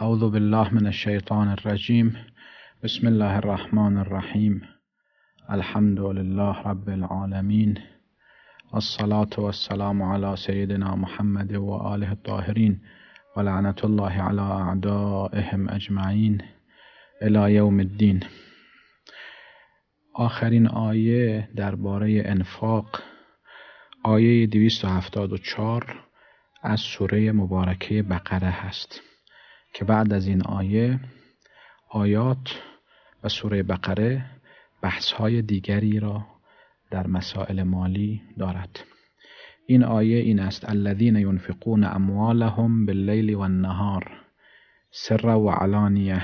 اعوذ بالله من الشیطان الرجیم بسم الله الرحمن الرحیم الحمد لله رب العالمین الصلاة والسلام على سيدنا محمد و آله الطاهرین و الله علی اعدائهم اجمعین الی یوم الدین آخرین آیه درباره انفاق آیه 274 از سوره مبارکه بقره هست که بعد از این آیه آیات و سوره بقره بحث های دیگری را در مسائل مالی دارد این آیه این است الذین ینفقون اموالهم باللیل و النهار سر و علانیه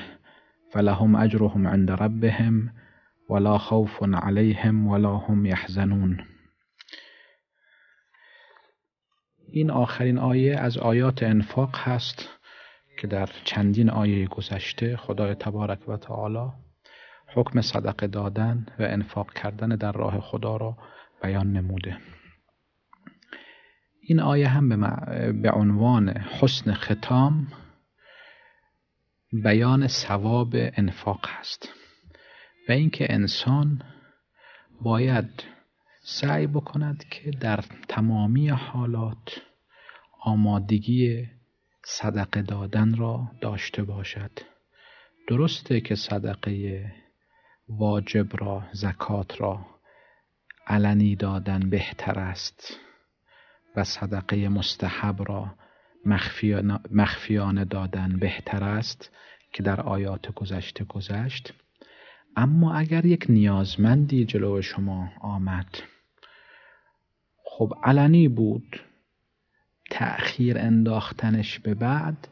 فلهم اجرهم عند ربهم ولا خوف عليهم ولا هم يحزنون این آخرین آیه از آیات انفاق هست که در چندین آیه گذشته خدای تبارک و تعالی حکم صدقه دادن و انفاق کردن در راه خدا را بیان نموده این آیه هم به عنوان حسن ختام بیان ثواب انفاق هست و اینکه انسان باید سعی بکند که در تمامی حالات آمادگی صدقه دادن را داشته باشد درسته که صدقه واجب را زکات را علنی دادن بهتر است و صدقه مستحب را مخفیانه دادن بهتر است که در آیات گذشته گذشت اما اگر یک نیازمندی جلو شما آمد خب علنی بود تأخیر انداختنش به بعد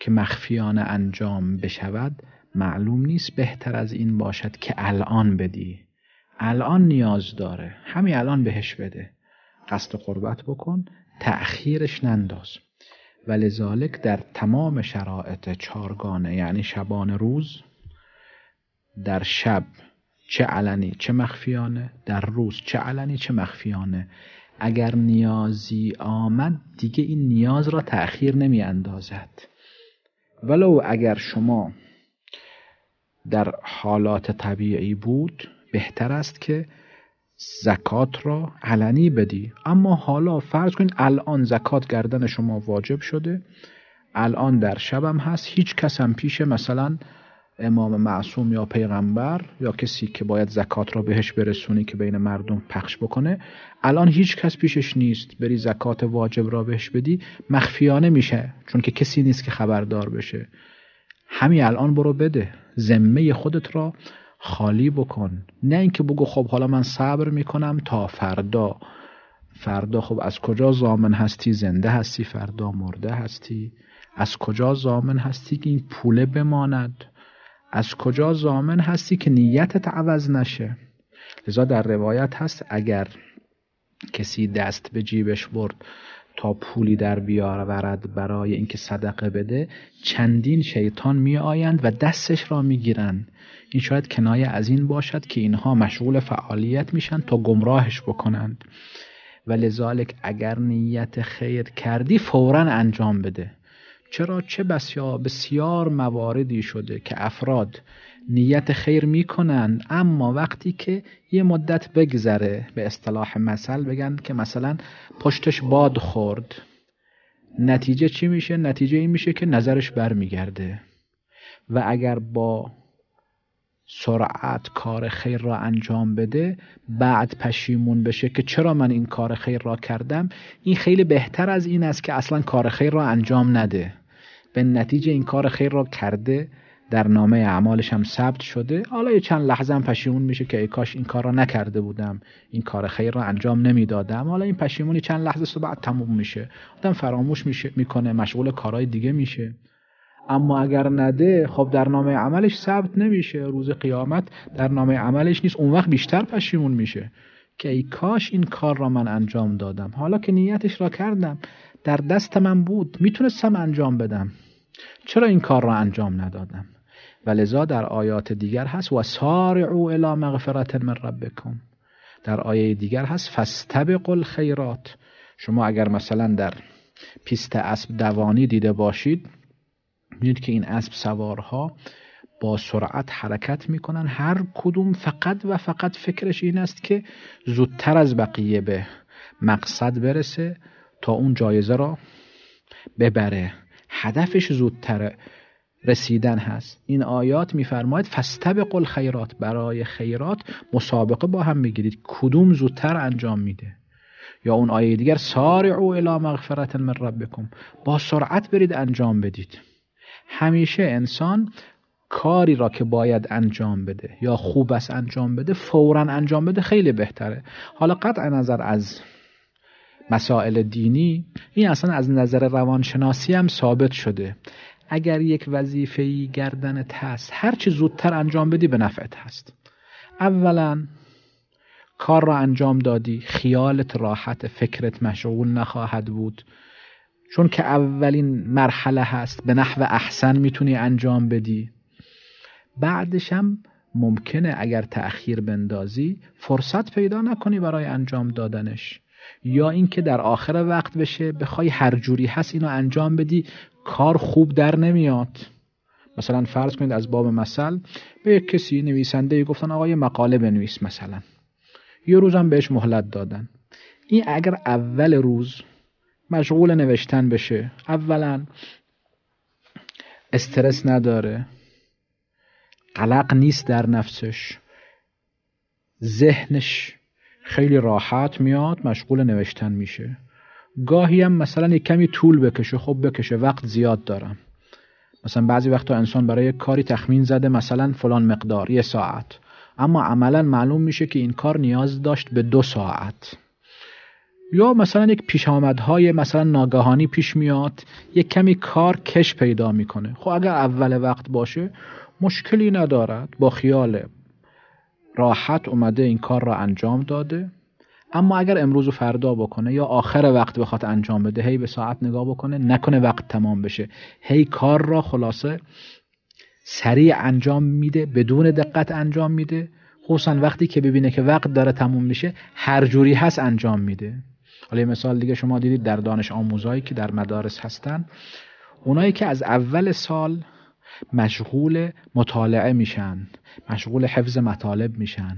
که مخفیانه انجام بشود معلوم نیست بهتر از این باشد که الان بدی الان نیاز داره همین الان بهش بده قصد قربت بکن تأخیرش ننداز و لذالک در تمام شرایط چارگانه یعنی شبان روز در شب چه علنی چه مخفیانه در روز چه علنی چه مخفیانه اگر نیازی آمد دیگه این نیاز را تأخیر نمی اندازد ولو اگر شما در حالات طبیعی بود بهتر است که زکات را علنی بدی اما حالا فرض کنید الان زکات گردن شما واجب شده الان در شبم هست هیچ کس هم پیش مثلا امام معصوم یا پیغمبر یا کسی که باید زکات را بهش برسونی که بین مردم پخش بکنه الان هیچ کس پیشش نیست بری زکات واجب را بهش بدی مخفیانه میشه چون که کسی نیست که خبردار بشه همین الان برو بده ذمه خودت را خالی بکن نه اینکه بگو خب حالا من صبر میکنم تا فردا فردا خب از کجا زامن هستی زنده هستی فردا مرده هستی از کجا زامن هستی که این پوله بماند از کجا زامن هستی که نیتت عوض نشه لذا در روایت هست اگر کسی دست به جیبش برد تا پولی در ورد برای اینکه صدقه بده چندین شیطان می آیند و دستش را می گیرند این شاید کنایه از این باشد که اینها مشغول فعالیت میشن تا گمراهش بکنند و لذالک اگر نیت خیر کردی فورا انجام بده چرا چه بسیار بسیار مواردی شده که افراد نیت خیر می اما وقتی که یه مدت بگذره به اصطلاح مثل بگن که مثلا پشتش باد خورد نتیجه چی میشه؟ نتیجه این میشه که نظرش برمیگرده و اگر با سرعت کار خیر را انجام بده بعد پشیمون بشه که چرا من این کار خیر را کردم این خیلی بهتر از این است که اصلا کار خیر را انجام نده به نتیجه این کار خیر را کرده در نامه اعمالش هم ثبت شده حالا یه چند لحظه هم پشیمون میشه که ای کاش این کار را نکرده بودم این کار خیر را انجام نمیدادم حالا این پشیمونی چند لحظه است بعد تموم میشه آدم فراموش میشه میکنه مشغول کارهای دیگه میشه اما اگر نده خب در نامه عملش ثبت نمیشه روز قیامت در نامه عملش نیست اون وقت بیشتر پشیمون میشه که ای کاش این کار را من انجام دادم حالا که نیتش را کردم در دست من بود میتونستم انجام بدم چرا این کار را انجام ندادم و لذا در آیات دیگر هست و سارعو الی مغفرت من ربکم در آیه دیگر هست فاستبقوا الخیرات شما اگر مثلا در پیست اسب دوانی دیده باشید میدونید که این اسب سوارها با سرعت حرکت میکنن هر کدوم فقط و فقط فکرش این است که زودتر از بقیه به مقصد برسه تا اون جایزه را ببره هدفش زودتر رسیدن هست این آیات میفرماید قل الخیرات برای خیرات مسابقه با هم بگیرید کدوم زودتر انجام میده یا اون آیه دیگر سارعو الی مغفرت من ربکم با سرعت برید انجام بدید همیشه انسان کاری را که باید انجام بده یا خوب است انجام بده فورا انجام بده خیلی بهتره حالا قطع نظر از مسائل دینی این اصلا از نظر روانشناسی هم ثابت شده اگر یک وظیفه‌ای گردن هست هر چی زودتر انجام بدی به نفعت هست اولا کار را انجام دادی خیالت راحت فکرت مشغول نخواهد بود چون که اولین مرحله هست به نحو احسن میتونی انجام بدی بعدش هم ممکنه اگر تأخیر بندازی فرصت پیدا نکنی برای انجام دادنش یا اینکه در آخر وقت بشه بخوای هر جوری هست اینو انجام بدی کار خوب در نمیاد مثلا فرض کنید از باب مثل به یک کسی نویسنده گفتن آقای مقاله بنویس مثلا یه روزم بهش مهلت دادن این اگر اول روز مشغول نوشتن بشه اولا استرس نداره قلق نیست در نفسش ذهنش خیلی راحت میاد مشغول نوشتن میشه گاهی هم مثلا یک کمی طول بکشه خب بکشه وقت زیاد دارم مثلا بعضی وقتا انسان برای کاری تخمین زده مثلا فلان مقدار یه ساعت اما عملا معلوم میشه که این کار نیاز داشت به دو ساعت یا مثلا یک پیش آمدهای مثلا ناگهانی پیش میاد یک کمی کار کش پیدا میکنه خب اگر اول وقت باشه مشکلی ندارد با خیال راحت اومده این کار را انجام داده اما اگر امروز و فردا بکنه یا آخر وقت بخواد انجام بده هی به ساعت نگاه بکنه نکنه وقت تمام بشه هی کار را خلاصه سریع انجام میده بدون دقت انجام میده خصوصا وقتی که ببینه که وقت داره تموم میشه هر جوری هست انجام میده حالا مثال دیگه شما دیدید در دانش آموزایی که در مدارس هستن اونایی که از اول سال مشغول مطالعه میشن مشغول حفظ مطالب میشن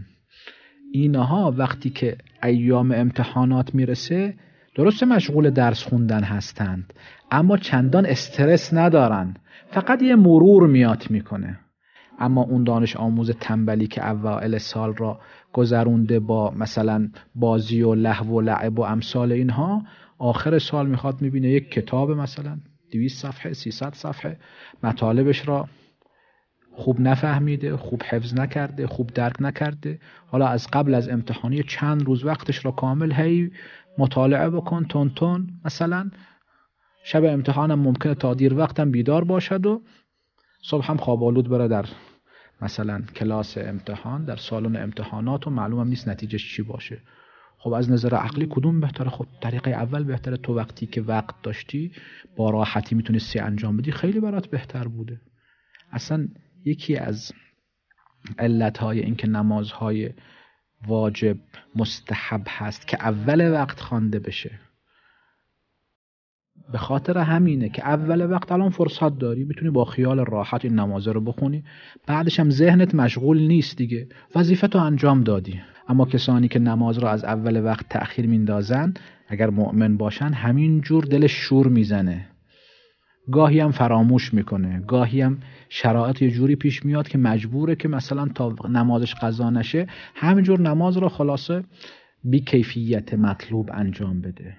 اینها وقتی که ایام امتحانات میرسه درسته مشغول درس خوندن هستند اما چندان استرس ندارن فقط یه مرور میاد میکنه اما اون دانش آموز تنبلی که اوائل سال را گذرونده با مثلا بازی و لحو و لعب و امثال اینها آخر سال میخواد میبینه یک کتاب مثلا 200 صفحه 300 صفحه مطالبش را خوب نفهمیده خوب حفظ نکرده خوب درک نکرده حالا از قبل از امتحانی چند روز وقتش را کامل هی مطالعه بکن تون تون مثلا شب امتحانم ممکنه تا دیر وقتم بیدار باشد و صبح هم خواب بره در مثلا کلاس امتحان در سالن امتحانات و معلومم نیست نتیجه چی باشه خب از نظر عقلی کدوم بهتره خب طریقه اول بهتره تو وقتی که وقت داشتی با راحتی میتونستی انجام بدی خیلی برات بهتر بوده اصلا یکی از علتهای اینکه نمازهای واجب مستحب هست که اول وقت خوانده بشه به خاطر همینه که اول وقت الان فرصت داری میتونی با خیال راحت این نمازه رو بخونی بعدش هم ذهنت مشغول نیست دیگه وظیفه تو انجام دادی اما کسانی که نماز را از اول وقت تأخیر میندازن اگر مؤمن باشن همین جور دلش شور میزنه گاهی هم فراموش میکنه گاهی هم شرایط یه جوری پیش میاد که مجبوره که مثلا تا نمازش قضا نشه جور نماز را خلاصه بی کیفیت مطلوب انجام بده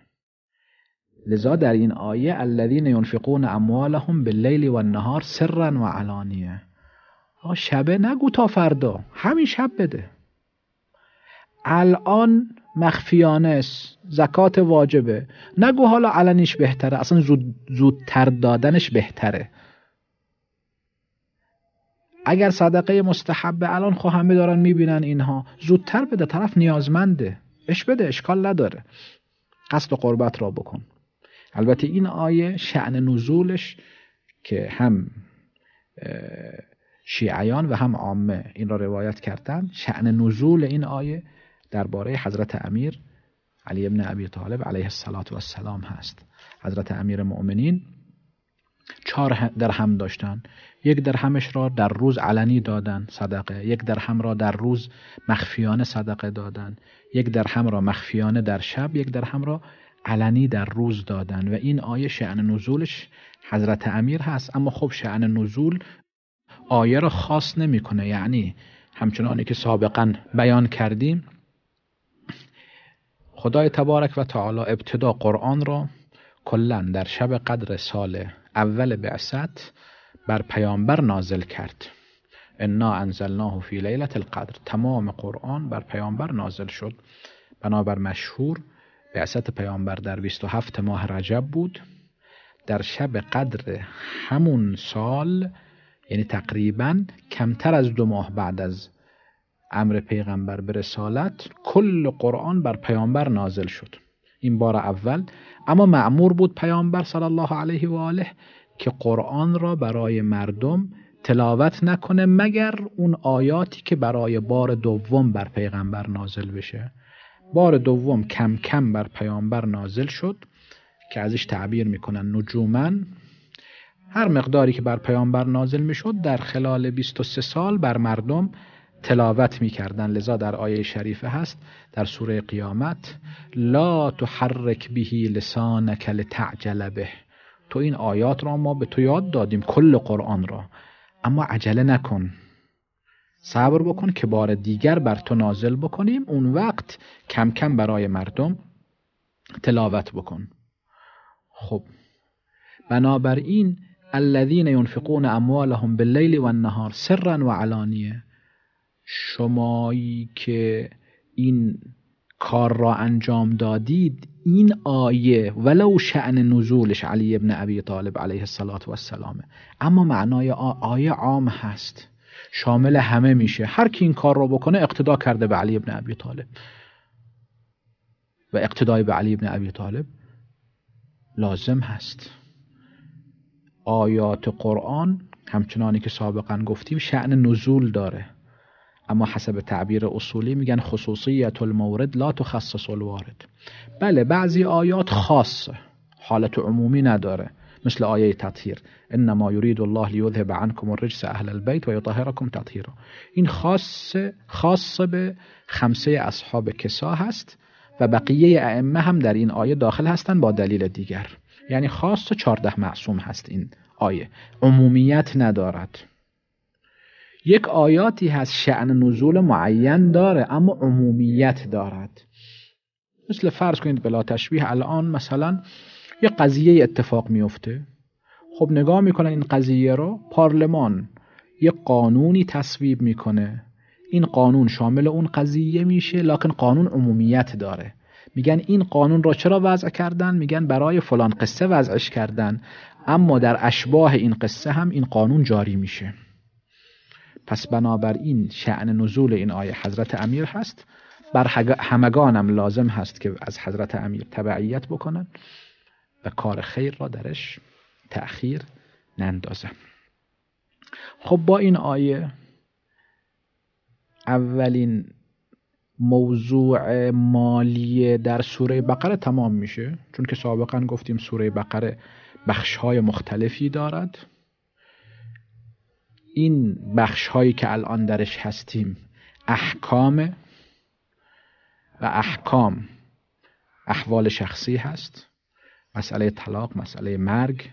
لذا در این آیه الذین ینفقون اموالهم باللیل و النهار سرا و علانیه شبه نگو تا فردا همین شب بده الان مخفیانه است زکات واجبه نگو حالا علنیش بهتره اصلا زودتر دادنش بهتره اگر صدقه مستحبه الان خو خب همه دارن میبینن اینها زودتر بده طرف نیازمنده اش بده اشکال نداره قصد قربت را بکن البته این آیه شعن نزولش که هم شیعیان و هم عامه این را روایت کردن شعن نزول این آیه درباره حضرت امیر علی ابن ابی طالب علیه السلام هست حضرت امیر مؤمنین چهار درهم داشتن یک درهمش را در روز علنی دادن صدقه یک درهم را در روز مخفیانه صدقه دادن یک درهم را مخفیانه در شب یک درهم را علنی در روز دادن و این آیه شعن نزولش حضرت امیر هست اما خب شعن نزول آیه را خاص نمیکنه یعنی همچنانی که سابقا بیان کردیم خدای تبارک و تعالی ابتدا قرآن را کلا در شب قدر سال اول بعثت بر پیامبر نازل کرد انا انزلناه فی لیلت القدر تمام قرآن بر پیامبر نازل شد بنابر مشهور بعثت پیامبر در 27 ماه رجب بود در شب قدر همون سال یعنی تقریبا کمتر از دو ماه بعد از امر پیغمبر به رسالت کل قرآن بر پیامبر نازل شد این بار اول اما معمور بود پیامبر صلی الله علیه و آله که قرآن را برای مردم تلاوت نکنه مگر اون آیاتی که برای بار دوم بر پیغمبر نازل بشه بار دوم کم کم بر پیامبر نازل شد که ازش تعبیر میکنن نجومن هر مقداری که بر پیامبر نازل میشد در خلال 23 سال بر مردم تلاوت میکردن لذا در آیه شریفه هست در سوره قیامت لا تحرک بهی لسانک لتعجل به تو این آیات را ما به تو یاد دادیم کل قرآن را اما عجله نکن صبر بکن که بار دیگر بر تو نازل بکنیم اون وقت کم کم برای مردم تلاوت بکن خب بنابراین الذین ینفقون اموالهم باللیل و النهار سرا و علانیه شمایی که این کار را انجام دادید این آیه ولو شعن نزولش علی ابن ابی طالب علیه السلام و اما معنای آیه عام هست شامل همه میشه هر کی این کار رو بکنه اقتدا کرده به علی ابن ابی طالب و اقتدای به علی ابن ابی طالب لازم هست آیات قرآن همچنانی که سابقا گفتیم شعن نزول داره اما حسب تعبیر اصولی میگن خصوصیت المورد لا تخصص الوارد بله بعضی آیات خاص حالت عمومی نداره مثل آیه تطهیر انما یرید الله لیذهب عنکم الرجس اهل البیت و یطهرکم تطهیرا این خاص خاص به خمسه اصحاب کسا هست و بقیه ائمه هم در این آیه داخل هستند با دلیل دیگر یعنی خاص چهارده معصوم هست این آیه عمومیت ندارد یک آیاتی هست شعن نزول معین داره اما عمومیت دارد مثل فرض کنید بلا تشویح الان مثلا یه قضیه اتفاق میفته خب نگاه میکنن این قضیه رو پارلمان یه قانونی تصویب میکنه این قانون شامل اون قضیه میشه لکن قانون عمومیت داره میگن این قانون را چرا وضع کردن میگن برای فلان قصه وضعش کردن اما در اشباه این قصه هم این قانون جاری میشه پس بنابراین شعن نزول این آیه حضرت امیر هست بر همگانم لازم هست که از حضرت امیر تبعیت بکنن و کار خیر را درش تأخیر نندازم خب با این آیه اولین موضوع مالی در سوره بقره تمام میشه چون که سابقا گفتیم سوره بقره بخش های مختلفی دارد این بخش هایی که الان درش هستیم احکام و احکام احوال شخصی هست مسئله طلاق مسئله مرگ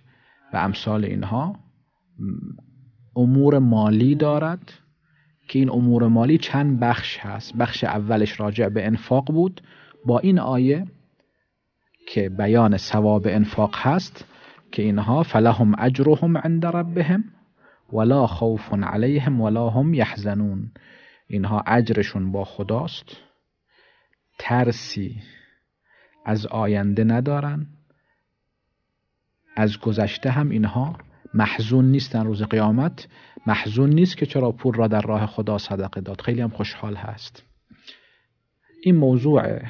و امثال اینها امور مالی دارد که این امور مالی چند بخش هست بخش اولش راجع به انفاق بود با این آیه که بیان ثواب انفاق هست که اینها فلهم اجرهم عند ربهم ولا خوف علیهم ولا هم یحزنون اینها اجرشون با خداست ترسی از آینده ندارن از گذشته هم اینها محزون نیستن روز قیامت محزون نیست که چرا پول را در راه خدا صدقه داد خیلی هم خوشحال هست این موضوع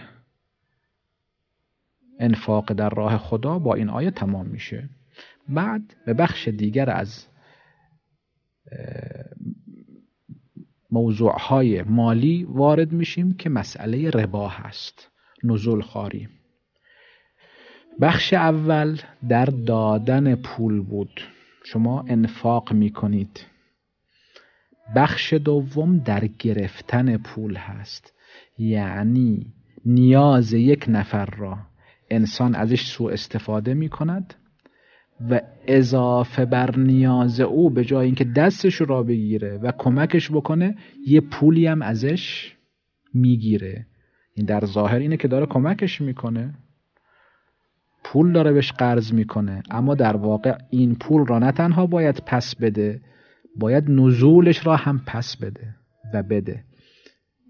انفاق در راه خدا با این آیه تمام میشه بعد به بخش دیگر از موضوعهای مالی وارد میشیم که مسئله ربا هست نزول خاری بخش اول در دادن پول بود شما انفاق می کنید بخش دوم در گرفتن پول هست یعنی نیاز یک نفر را انسان ازش سوء استفاده می کند و اضافه بر نیاز او به جای اینکه دستش را بگیره و کمکش بکنه یه پولی هم ازش میگیره این در ظاهر اینه که داره کمکش میکنه پول داره بهش قرض میکنه اما در واقع این پول را نه تنها باید پس بده باید نزولش را هم پس بده و بده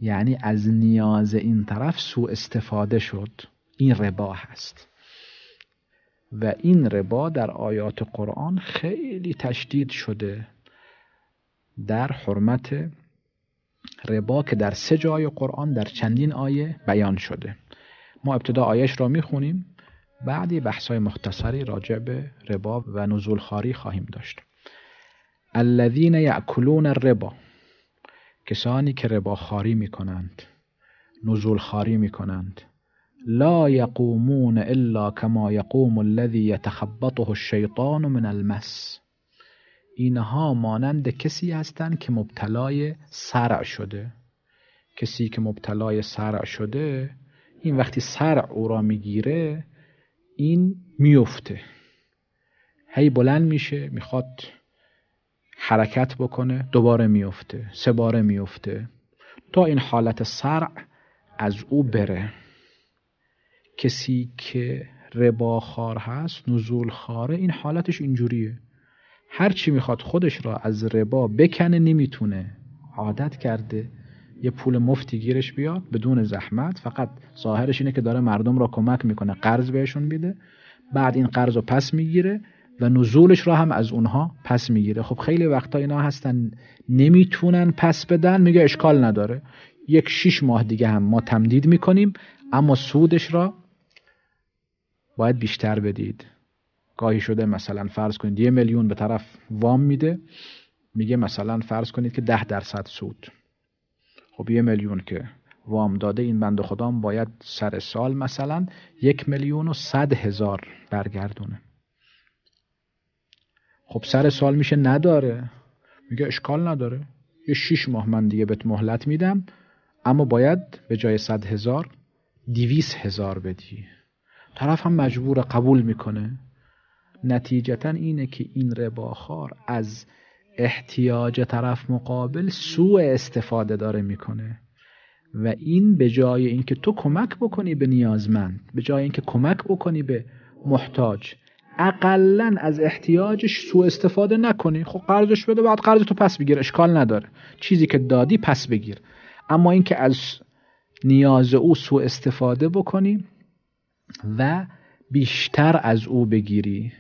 یعنی از نیاز این طرف سوء استفاده شد این ربا هست و این ربا در آیات قرآن خیلی تشدید شده در حرمت ربا که در سه جای قرآن در چندین آیه بیان شده ما ابتدا آیش را میخونیم بعدی بحث های مختصری راجع به ربا و خاری خواهیم داشت الذین یاکلون الربا کسانی که ربا خاری میکنند نزول خاری میکنند لا یقومون الا کما یقوم الذی یتخبطه الشیطان من المس اینها مانند کسی هستند که مبتلای سرع شده کسی که مبتلای سرع شده این وقتی سرع او را میگیره این میفته هی بلند میشه میخواد حرکت بکنه دوباره میفته سه باره میفته تا این حالت سرع از او بره کسی که رباخار هست نزول خاره این حالتش اینجوریه هر میخواد خودش را از ربا بکنه نمیتونه عادت کرده یه پول مفتی گیرش بیاد بدون زحمت فقط ظاهرش اینه که داره مردم را کمک میکنه قرض بهشون میده بعد این قرض رو پس میگیره و نزولش را هم از اونها پس میگیره خب خیلی وقتا اینا هستن نمیتونن پس بدن میگه اشکال نداره یک شیش ماه دیگه هم ما تمدید میکنیم اما سودش را باید بیشتر بدید گاهی شده مثلا فرض کنید یه میلیون به طرف وام میده میگه مثلا فرض کنید که ده درصد سود خب یه میلیون که وام داده این بند خدام باید سر سال مثلا یک میلیون و صد هزار برگردونه خب سر سال میشه نداره میگه اشکال نداره یه شیش ماه من دیگه بهت مهلت میدم اما باید به جای صد هزار دیویس هزار بدی طرف هم مجبور قبول میکنه نتیجتا اینه که این رباخار از احتیاج طرف مقابل سوء استفاده داره میکنه و این به جای اینکه تو کمک بکنی به نیازمند به جای اینکه کمک بکنی به محتاج اقلا از احتیاجش سوء استفاده نکنی خب قرضش بده بعد قرض تو پس بگیر اشکال نداره چیزی که دادی پس بگیر اما اینکه از نیاز او سوء استفاده بکنی و بیشتر از او بگیری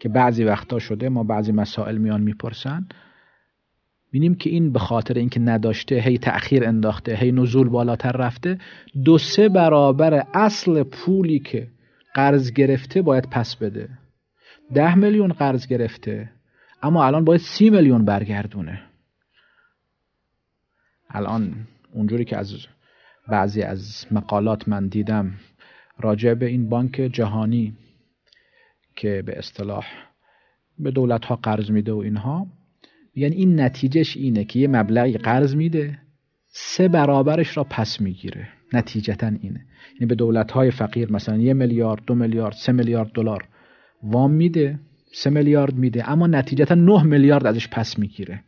که بعضی وقتا شده ما بعضی مسائل میان میپرسن بینیم که این به خاطر اینکه نداشته هی تأخیر انداخته هی نزول بالاتر رفته دو سه برابر اصل پولی که قرض گرفته باید پس بده ده میلیون قرض گرفته اما الان باید سی میلیون برگردونه الان اونجوری که از بعضی از مقالات من دیدم راجع به این بانک جهانی که به اصطلاح به دولت ها قرض میده و اینها یعنی این نتیجهش اینه که یه مبلغی قرض میده سه برابرش را پس میگیره نتیجتا اینه یعنی به دولت های فقیر مثلا یه میلیارد دو میلیارد سه میلیارد دلار وام میده سه میلیارد میده اما نتیجتا نه میلیارد ازش پس میگیره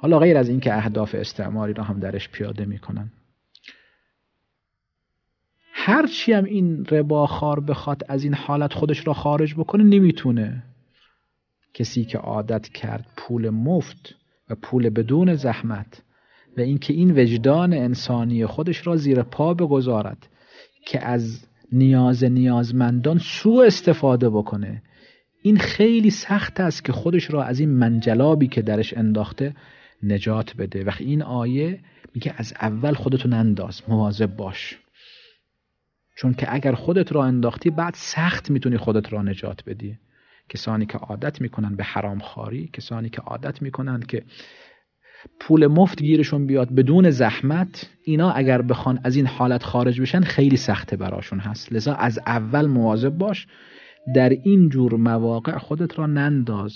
حالا غیر از اینکه اهداف استعماری را هم درش پیاده میکنن هرچی هم این رباخار بخواد از این حالت خودش را خارج بکنه نمیتونه کسی که عادت کرد پول مفت و پول بدون زحمت و اینکه این وجدان انسانی خودش را زیر پا بگذارد که از نیاز نیازمندان سوء استفاده بکنه این خیلی سخت است که خودش را از این منجلابی که درش انداخته نجات بده وقتی این آیه میگه از اول خودتون انداز مواظب باش چون که اگر خودت را انداختی بعد سخت میتونی خودت را نجات بدی کسانی که عادت میکنن به حرام خاری کسانی که عادت میکنن که پول مفت گیرشون بیاد بدون زحمت اینا اگر بخوان از این حالت خارج بشن خیلی سخته براشون هست لذا از اول مواظب باش در این جور مواقع خودت را ننداز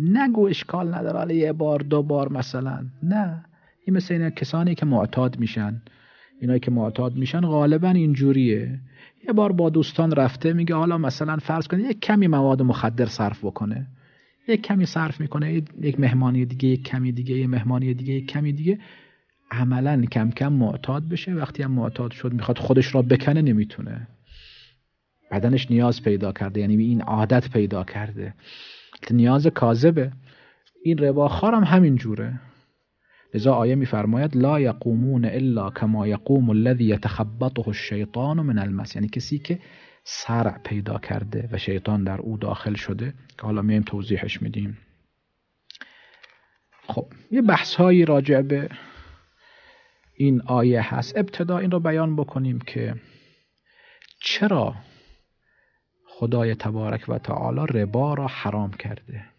نگو اشکال نداره یه بار دو بار مثلا نه این مثل کسانی که معتاد میشن اینایی که معتاد میشن غالبا اینجوریه یه بار با دوستان رفته میگه حالا مثلا فرض کنید یک کمی مواد مخدر صرف بکنه یک کمی صرف میکنه یک مهمانی دیگه یک کمی دیگه یک مهمانی دیگه یک کمی دیگه عملا کم کم معتاد بشه وقتی هم معتاد شد میخواد خودش را بکنه نمیتونه بدنش نیاز پیدا کرده یعنی این عادت پیدا کرده نیاز کاذبه این رباخار هم همین جوره لذا آیه میفرماید لا یقومون الا کما یقوم الذی یتخبطه الشیطان من المس یعنی کسی که سرع پیدا کرده و شیطان در او داخل شده که حالا میایم توضیحش میدیم خب یه بحث هایی راجع به این آیه هست ابتدا این رو بیان بکنیم که چرا خدای تبارک و تعالی ربا را حرام کرده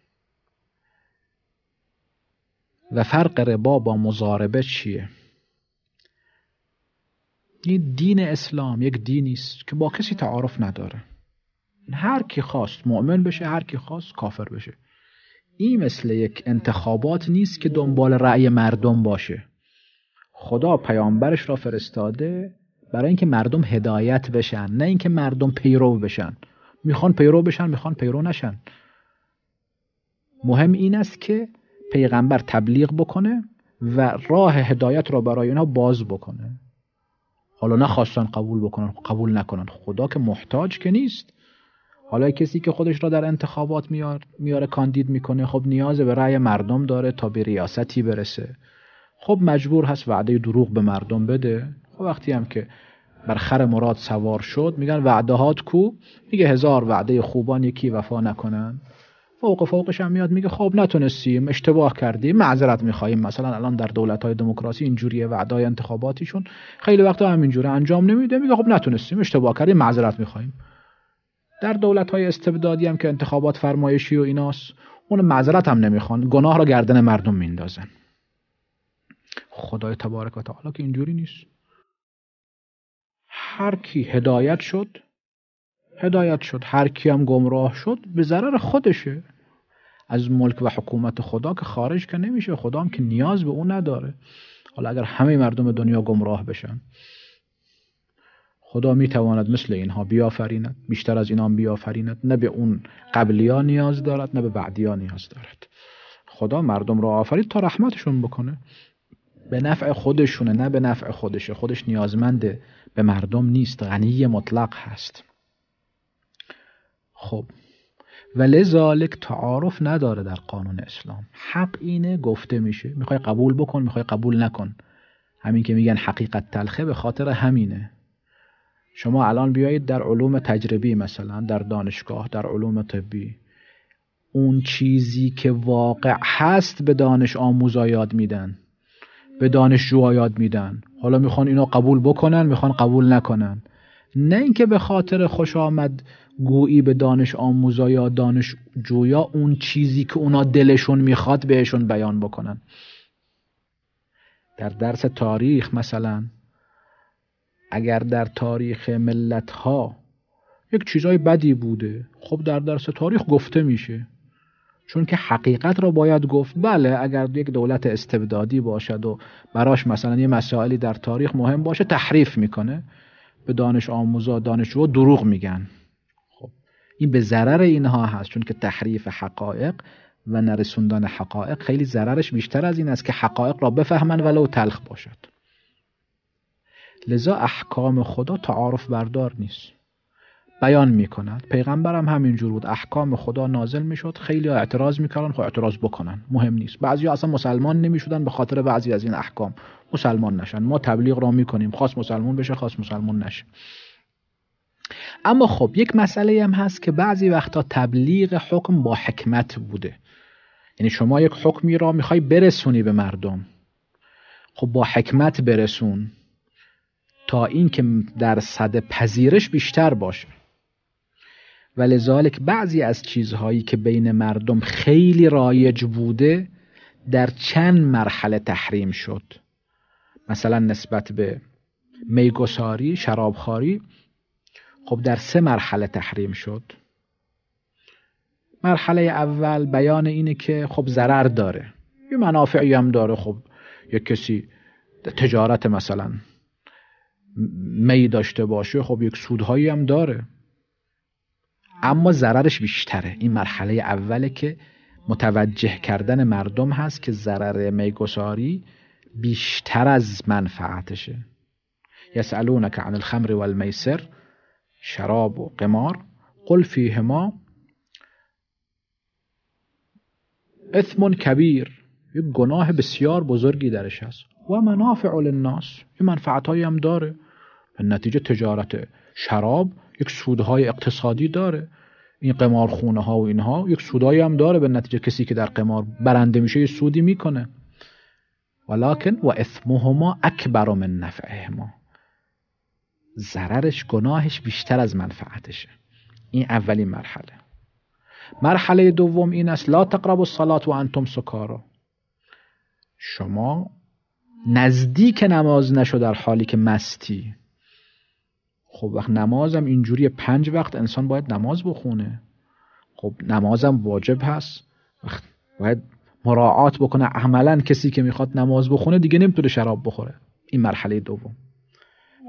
و فرق ربا با مزاربه چیه این دین اسلام یک دینی است که با کسی تعارف نداره هر کی خواست مؤمن بشه هر کی خواست کافر بشه این مثل یک انتخابات نیست که دنبال رأی مردم باشه خدا پیامبرش را فرستاده برای اینکه مردم هدایت بشن نه اینکه مردم پیرو بشن میخوان پیرو بشن میخوان پیرو نشن مهم این است که پیغمبر تبلیغ بکنه و راه هدایت را برای اینا باز بکنه حالا نخواستن قبول بکنن قبول نکنن خدا که محتاج که نیست حالا کسی که خودش را در انتخابات میار، میاره کاندید میکنه خب نیاز به رأی مردم داره تا به ریاستی برسه خب مجبور هست وعده دروغ به مردم بده خب وقتی هم که بر خر مراد سوار شد میگن وعدهات کو میگه هزار وعده خوبان یکی وفا نکنن فوق فوقش هم میاد میگه خب نتونستیم اشتباه کردیم معذرت میخواهیم مثلا الان در دولت های دموکراسی اینجوریه وعدای انتخاباتیشون خیلی وقتا همینجوره انجام نمیده میگه خب نتونستیم اشتباه کردیم معذرت میخواهیم در دولت های استبدادی هم که انتخابات فرمایشی و ایناست اون معذرت هم نمیخوان گناه را گردن مردم میندازن خدای تبارک و تعالی که اینجوری نیست هر کی هدایت شد هدایت شد هر هم گمراه شد به ضرر خودشه از ملک و حکومت خدا که خارج که نمیشه خدا هم که نیاز به اون نداره حالا اگر همه مردم دنیا گمراه بشن خدا میتواند مثل اینها بیافریند بیشتر از اینان بیافریند نه به اون قبلی ها نیاز دارد نه به بعدی ها نیاز دارد خدا مردم را آفرید تا رحمتشون بکنه به نفع خودشونه نه به نفع خودشه خودش نیازمنده به مردم نیست غنی مطلق هست خب و لذالک تعارف نداره در قانون اسلام حق اینه گفته میشه میخوای قبول بکن میخوای قبول نکن همین که میگن حقیقت تلخه به خاطر همینه شما الان بیایید در علوم تجربی مثلا در دانشگاه در علوم طبی اون چیزی که واقع هست به دانش آموزا یاد میدن به دانشجوها یاد میدن حالا میخوان اینو قبول بکنن میخوان قبول نکنن نه اینکه به خاطر خوش آمد گویی به دانش آموزا یا دانش جویا اون چیزی که اونا دلشون میخواد بهشون بیان بکنن در درس تاریخ مثلا اگر در تاریخ ملت ها یک چیزای بدی بوده خب در درس تاریخ گفته میشه چون که حقیقت را باید گفت بله اگر یک دولت استبدادی باشد و براش مثلا یه مسائلی در تاریخ مهم باشه تحریف میکنه به دانش آموزا دانشجو دروغ میگن خب این به ضرر اینها هست چون که تحریف حقایق و نرسوندن حقایق خیلی ضررش بیشتر از این است که حقایق را بفهمن ولو تلخ باشد لذا احکام خدا تعارف بردار نیست بیان پیغمبر پیغمبرم همینجور بود احکام خدا نازل میشد خیلی ها اعتراض میکردن خب اعتراض بکنن مهم نیست بعضی ها اصلا مسلمان شدن به خاطر بعضی از این احکام مسلمان نشن ما تبلیغ را میکنیم خاص مسلمان بشه خاص مسلمان نشه اما خب یک مسئله هم هست که بعضی وقتا تبلیغ حکم با حکمت بوده یعنی شما یک حکمی را میخوای برسونی به مردم خب با حکمت برسون تا اینکه در صد پذیرش بیشتر باشه و لذالک بعضی از چیزهایی که بین مردم خیلی رایج بوده در چند مرحله تحریم شد مثلا نسبت به میگساری شرابخواری خب در سه مرحله تحریم شد مرحله اول بیان اینه که خب ضرر داره یه منافعی هم داره خب یک کسی تجارت مثلا می داشته باشه خب یک سودهایی هم داره اما ضررش بیشتره این مرحله اوله که متوجه کردن مردم هست که ضرر میگساری بیشتر از منفعتشه یسألونک عن الخمر والمیسر شراب و قمار قل فیهما اثم کبیر یک گناه بسیار بزرگی درش هست و منافع للناس یه منفعتهایی هم داره به نتیجه تجارت شراب یک سودهای اقتصادی داره این قمارخونه ها و اینها یک سودایی هم داره به نتیجه کسی که در قمار برنده میشه یه سودی میکنه ولکن و اثمهما اکبر من نفعهما ضررش گناهش بیشتر از منفعتشه این اولین مرحله مرحله دوم این است لا تقرب الصلات و انتم سکارا شما نزدیک نماز نشو در حالی که مستی خب وقت نمازم اینجوری پنج وقت انسان باید نماز بخونه خب نمازم واجب هست باید مراعات بکنه عملا کسی که میخواد نماز بخونه دیگه نمیتونه شراب بخوره این مرحله دوم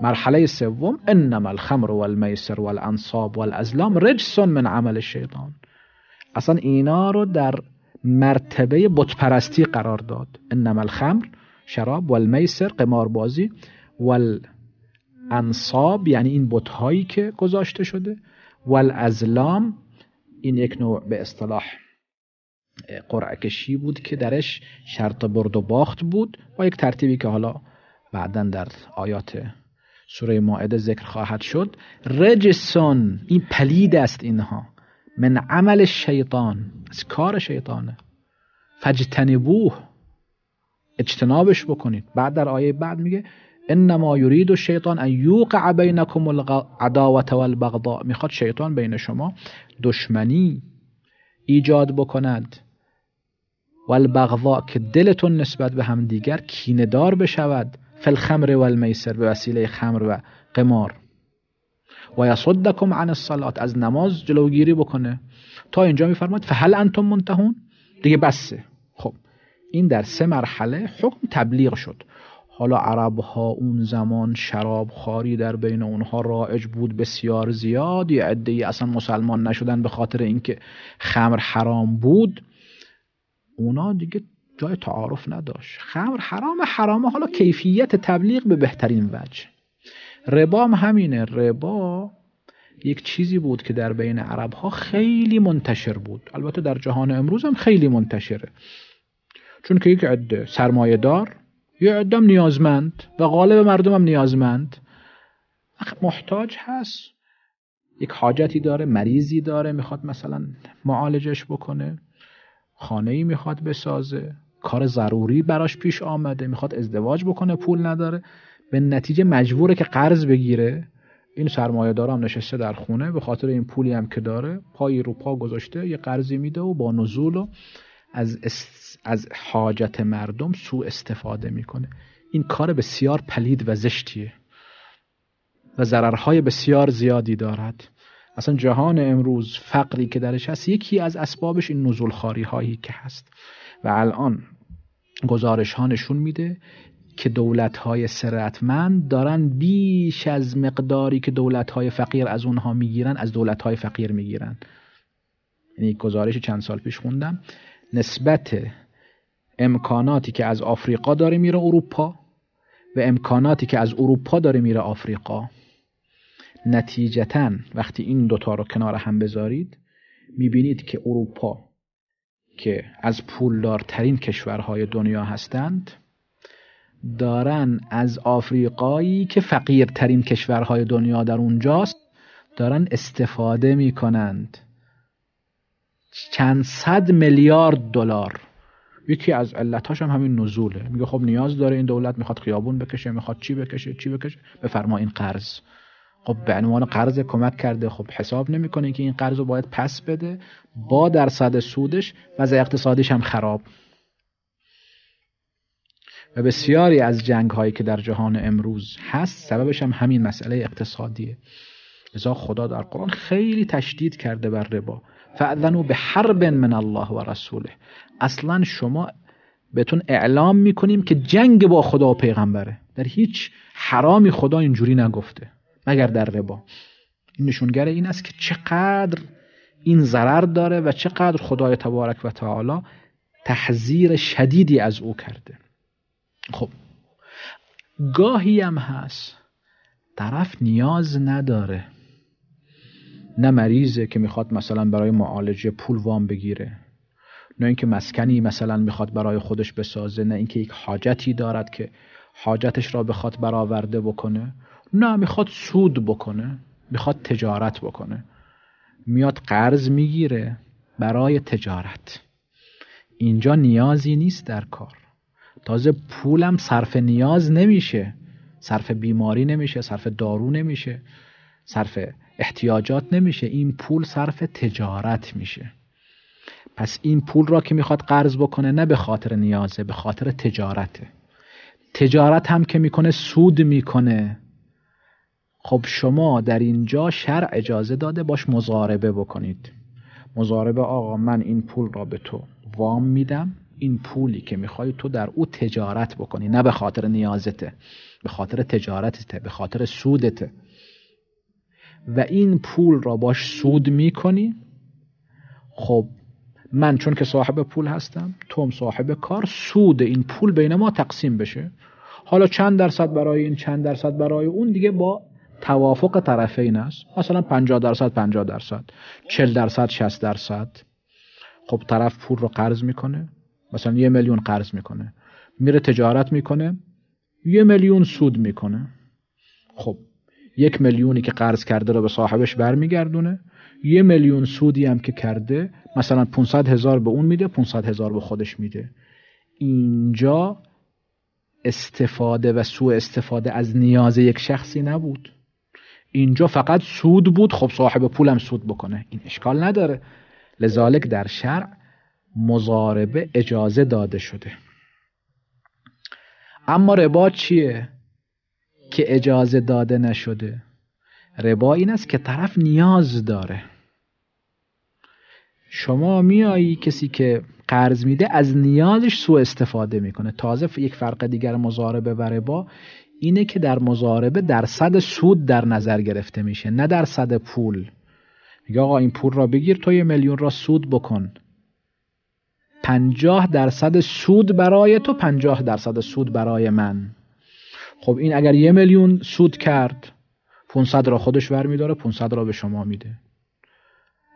مرحله سوم انما الخمر والمیسر والانصاب والازلام رجس من عمل شیطان اصلا اینا رو در مرتبه بتپرستی قرار داد انما الخمر شراب والمیسر قماربازی وال انصاب یعنی این بتهایی که گذاشته شده و این یک نوع به اصطلاح کشی بود که درش شرط برد و باخت بود و یک ترتیبی که حالا بعدا در آیات سوره ماعده ذکر خواهد شد رجسون این پلید است اینها من عمل شیطان از کار شیطانه فجتنبوه اجتنابش بکنید بعد در آیه بعد میگه انما یرید الشیطان ان یوقع بینکم العداوه والبغضاء میخواد شیطان بین شما دشمنی ایجاد بکند والبغضاء که دلتون نسبت به هم دیگر کیندار بشود فالخمر والمیسر به وسیله خمر و قمار و یصدکم عن الصلات از نماز جلوگیری بکنه تا اینجا میفرماد فهل انتم منتهون دیگه بسه خب این در سه مرحله حکم تبلیغ شد حالا عرب ها اون زمان شراب خاری در بین اونها رایج بود بسیار زیاد یه عده ای اصلا مسلمان نشدن به خاطر اینکه خمر حرام بود اونا دیگه جای تعارف نداشت خمر حرام حرامه حالا کیفیت تبلیغ به بهترین وجه ربام همینه ربا یک چیزی بود که در بین عرب ها خیلی منتشر بود البته در جهان امروز هم خیلی منتشره چون که یک عده سرمایه دار یه عدم نیازمند و غالب مردمم نیازمند محتاج هست یک حاجتی داره مریضی داره میخواد مثلا معالجش بکنه خانه ای میخواد بسازه کار ضروری براش پیش آمده میخواد ازدواج بکنه پول نداره به نتیجه مجبوره که قرض بگیره این سرمایه دارم نشسته در خونه به خاطر این پولی هم که داره پای رو پا گذاشته یه قرضی میده و با نزول و از, از حاجت مردم سوء استفاده میکنه این کار بسیار پلید و زشتیه و ضررهای بسیار زیادی دارد اصلا جهان امروز فقری که درش هست یکی از اسبابش این نزول هایی که هست و الان گزارش ها نشون میده که دولت های سرعتمند دارن بیش از مقداری که دولت های فقیر از اونها میگیرن از دولت های فقیر میگیرن یعنی گزارش چند سال پیش خوندم نسبت امکاناتی که از آفریقا داره میره اروپا و امکاناتی که از اروپا داره میره آفریقا نتیجتا وقتی این دوتا رو کنار هم بذارید میبینید که اروپا که از پولدارترین کشورهای دنیا هستند دارن از آفریقایی که فقیرترین کشورهای دنیا در اونجاست دارن استفاده میکنند چند صد میلیارد دلار یکی از علتاش هم همین نزوله میگه خب نیاز داره این دولت میخواد خیابون بکشه میخواد چی بکشه چی بکشه بفرما این قرض خب به عنوان قرض کمک کرده خب حساب نمیکنه که این قرض رو باید پس بده با درصد سودش و اقتصادیش هم خراب و بسیاری از جنگ هایی که در جهان امروز هست سببش هم همین مسئله اقتصادیه ازا خدا در قرآن خیلی تشدید کرده بر ربا فاذنوا به حرب من الله و رسوله اصلا شما بهتون اعلام میکنیم که جنگ با خدا و پیغمبره در هیچ حرامی خدا اینجوری نگفته مگر در ربا این نشونگر این است که چقدر این ضرر داره و چقدر خدای تبارک و تعالی تحذیر شدیدی از او کرده خب گاهی هم هست طرف نیاز نداره نه مریضه که میخواد مثلا برای معالجه پول وام بگیره نه اینکه مسکنی مثلا میخواد برای خودش بسازه نه اینکه یک حاجتی دارد که حاجتش را بخواد برآورده بکنه نه میخواد سود بکنه میخواد تجارت بکنه میاد قرض میگیره برای تجارت اینجا نیازی نیست در کار تازه پولم صرف نیاز نمیشه صرف بیماری نمیشه صرف دارو نمیشه صرف احتیاجات نمیشه این پول صرف تجارت میشه پس این پول را که میخواد قرض بکنه نه به خاطر نیازه به خاطر تجارته تجارت هم که میکنه سود میکنه خب شما در اینجا شرع اجازه داده باش مزاربه بکنید مزاربه آقا من این پول را به تو وام میدم این پولی که میخوای تو در او تجارت بکنی نه به خاطر نیازته به خاطر تجارتته به خاطر سودته و این پول را باش سود میکنی خب من چون که صاحب پول هستم توم صاحب کار سود این پول بین ما تقسیم بشه حالا چند درصد برای این چند درصد برای اون دیگه با توافق طرفین است مثلا 50 درصد 50 درصد 40 درصد 60 درصد خب طرف پول رو قرض میکنه مثلا یه میلیون قرض میکنه میره تجارت میکنه یه میلیون سود میکنه خب یک میلیونی که قرض کرده رو به صاحبش برمیگردونه یه میلیون سودی هم که کرده مثلا 500 هزار به اون میده 500 هزار به خودش میده اینجا استفاده و سوء استفاده از نیاز یک شخصی نبود اینجا فقط سود بود خب صاحب پولم سود بکنه این اشکال نداره لذالک در شرع مزاربه اجازه داده شده اما ربا چیه که اجازه داده نشده ربا این است که طرف نیاز داره شما میایی کسی که قرض میده از نیازش سوء استفاده میکنه تازه یک فرق دیگر مزاربه و ربا اینه که در مزاربه درصد سود در نظر گرفته میشه نه درصد پول میگه آقا این پول را بگیر تو یه میلیون را سود بکن پنجاه درصد سود برای تو پنجاه درصد سود برای من خب این اگر یه میلیون سود کرد 500 را خودش برمیداره 500 را به شما میده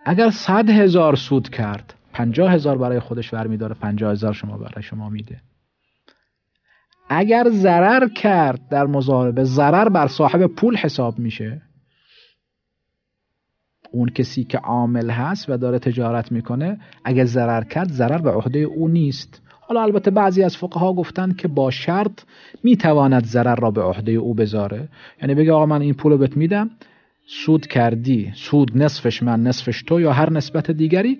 اگر 100 هزار سود کرد 50 هزار برای خودش میداره 50 هزار شما برای شما میده اگر ضرر کرد در مزاربه ضرر بر صاحب پول حساب میشه اون کسی که عامل هست و داره تجارت میکنه اگر ضرر کرد ضرر به عهده او نیست حالا البته بعضی از فقها گفتند که با شرط میتواند ضرر را به عهده او بذاره یعنی بگه آقا من این پول رو بهت میدم سود کردی سود نصفش من نصفش تو یا هر نسبت دیگری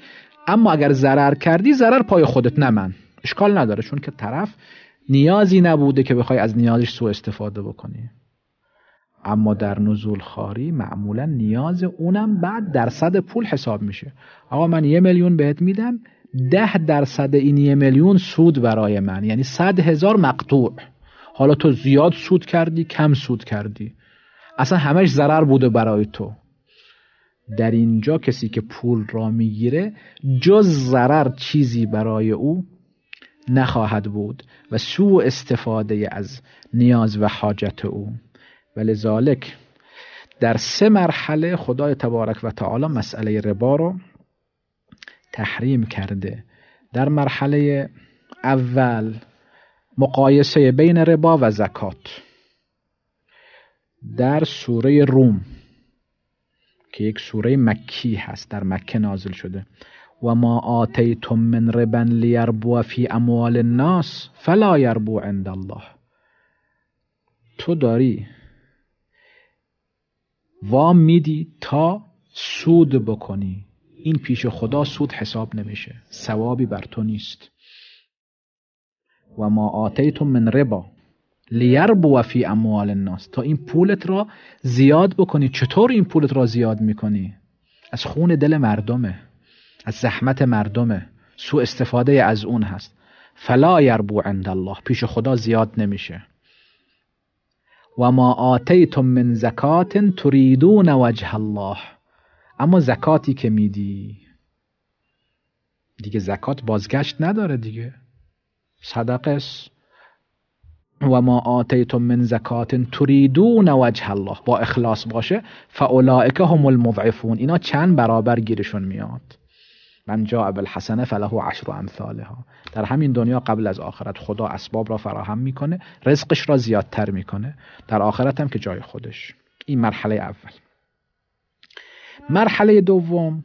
اما اگر ضرر کردی ضرر پای خودت نه من اشکال نداره چون که طرف نیازی نبوده که بخوای از نیازش سوء استفاده بکنی اما در نزول خاری معمولا نیاز اونم بعد درصد پول حساب میشه آقا من یه میلیون بهت میدم ده درصد این یه میلیون سود برای من یعنی صد هزار مقطوع حالا تو زیاد سود کردی کم سود کردی اصلا همش ضرر بوده برای تو در اینجا کسی که پول را میگیره جز ضرر چیزی برای او نخواهد بود و سوء استفاده از نیاز و حاجت او ولی در سه مرحله خدای تبارک و تعالی مسئله ربا رو تحریم کرده در مرحله اول مقایسه بین ربا و زکات در سوره روم که یک سوره مکی هست در مکه نازل شده و ما آتیتم من ربا لیربو فی اموال الناس فلا یربو عند الله تو داری وام میدی تا سود بکنی این پیش خدا سود حساب نمیشه ثوابی بر تو نیست و ما آتیتم من ربا لیربو فی اموال الناس تا این پولت را زیاد بکنی چطور این پولت را زیاد میکنی از خون دل مردمه از زحمت مردمه سو استفاده از اون هست فلا یربو عند الله پیش خدا زیاد نمیشه و ما آتیتم من زکات تریدون وجه الله اما زکاتی که میدی دیگه زکات بازگشت نداره دیگه است و ما آتیتم من زکات تریدون وجه الله با اخلاص باشه فاولائک هم المضعفون اینا چند برابر گیرشون میاد من ابل بالحسنه فله عشر ها در همین دنیا قبل از آخرت خدا اسباب را فراهم میکنه رزقش را زیادتر میکنه در آخرت هم که جای خودش این مرحله اول مرحله دوم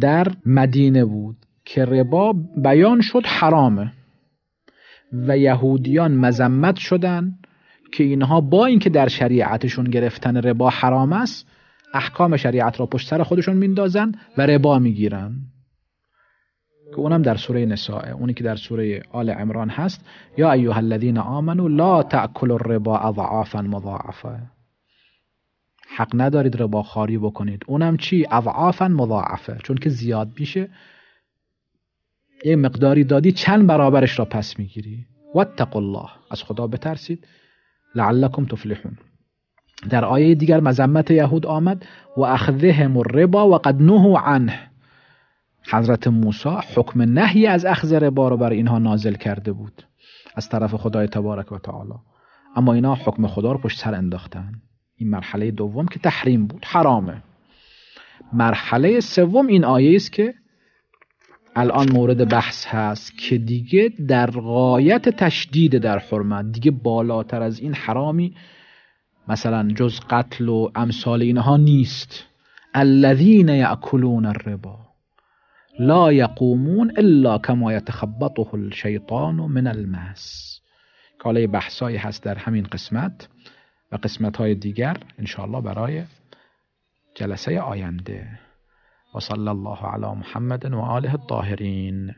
در مدینه بود که ربا بیان شد حرامه و یهودیان مذمت شدن که اینها با اینکه در شریعتشون گرفتن ربا حرام است احکام شریعت را پشت سر خودشون میندازن و ربا میگیرن که اونم در سوره نساء اونی که در سوره آل عمران هست یا ایها الذین آمنوا لا تاکلوا الربا اضعافا مضاعفه حق ندارید ربا خاری بکنید اونم چی اضعافا مضاعفه چون که زیاد بیشه یه مقداری دادی چند برابرش را پس میگیری واتقوا الله از خدا بترسید لعلکم تفلحون در آیه دیگر مذمت یهود آمد و اخذهم الربا و قد نهو عنه حضرت موسی حکم نهی از اخذ ربا رو بر اینها نازل کرده بود از طرف خدای تبارک و تعالی اما اینا حکم خدا رو پشت سر انداختن این مرحله دوم که تحریم بود حرامه مرحله سوم این آیه است که الان مورد بحث هست که دیگه در غایت تشدید در حرمت دیگه بالاتر از این حرامی مثلا جز قتل و امثال اینها نیست الذين ياكلون الربا لا يقومون الا كما يتخبطه الشيطان من المس کالای بحثایی هست در همین قسمت و قسمت های دیگر انشاءالله برای جلسه آینده و صلی الله علی محمد و آله الطاهرین